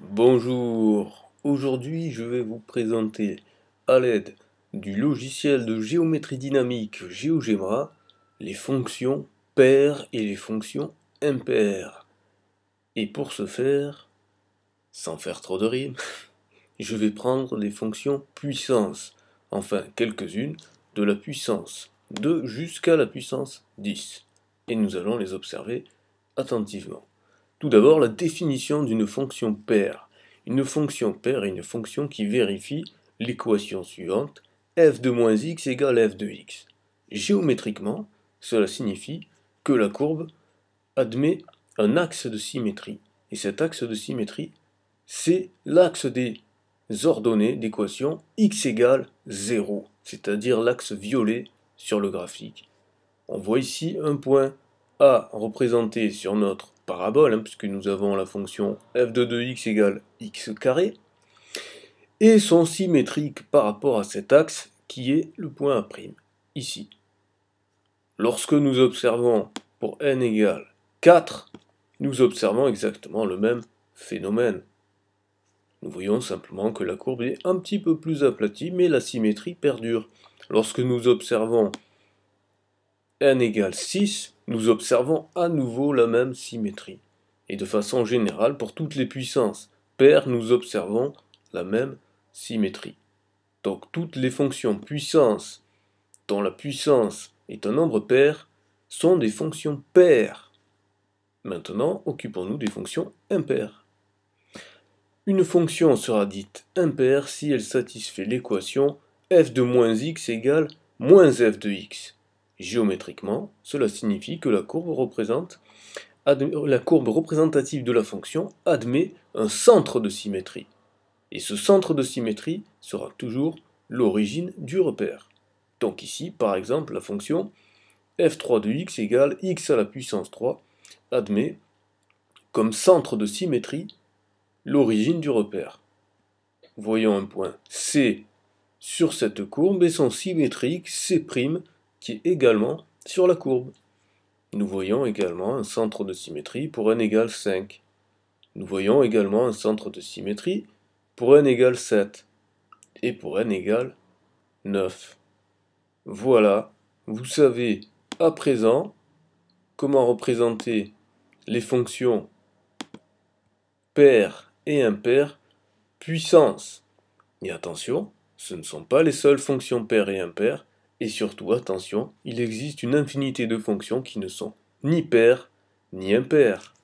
Bonjour, aujourd'hui je vais vous présenter à l'aide du logiciel de géométrie dynamique GeoGebra les fonctions paires et les fonctions impaires. Et pour ce faire, sans faire trop de rimes, je vais prendre les fonctions puissance, enfin quelques-unes, de la puissance 2 jusqu'à la puissance 10, et nous allons les observer attentivement. Tout d'abord, la définition d'une fonction paire. Une fonction paire est une fonction qui vérifie l'équation suivante f de moins x égale f de x. Géométriquement, cela signifie que la courbe admet un axe de symétrie. Et cet axe de symétrie, c'est l'axe des ordonnées d'équation x égale 0, c'est-à-dire l'axe violet sur le graphique. On voit ici un point A représenté sur notre parabole, hein, puisque nous avons la fonction f de 2x égale x carré, et sont symétriques par rapport à cet axe qui est le point prime, ici. Lorsque nous observons pour n égale 4, nous observons exactement le même phénomène. Nous voyons simplement que la courbe est un petit peu plus aplatie, mais la symétrie perdure. Lorsque nous observons n égale 6, nous observons à nouveau la même symétrie. Et de façon générale, pour toutes les puissances paires, nous observons la même symétrie. Donc toutes les fonctions puissance dont la puissance est un nombre pair sont des fonctions paires. Maintenant, occupons-nous des fonctions impaires. Une fonction sera dite impaire si elle satisfait l'équation f de moins x égale moins f de x. Géométriquement, cela signifie que la courbe, représente, la courbe représentative de la fonction admet un centre de symétrie. Et ce centre de symétrie sera toujours l'origine du repère. Donc ici, par exemple, la fonction f3 de x égale x à la puissance 3 admet comme centre de symétrie l'origine du repère. Voyons un point C sur cette courbe et son symétrique C' qui est également sur la courbe. Nous voyons également un centre de symétrie pour n égale 5. Nous voyons également un centre de symétrie pour n égale 7 et pour n égale 9. Voilà, vous savez à présent comment représenter les fonctions paires et impaires puissance. Et attention, ce ne sont pas les seules fonctions paires et impaires, et surtout, attention, il existe une infinité de fonctions qui ne sont ni paires ni impaires.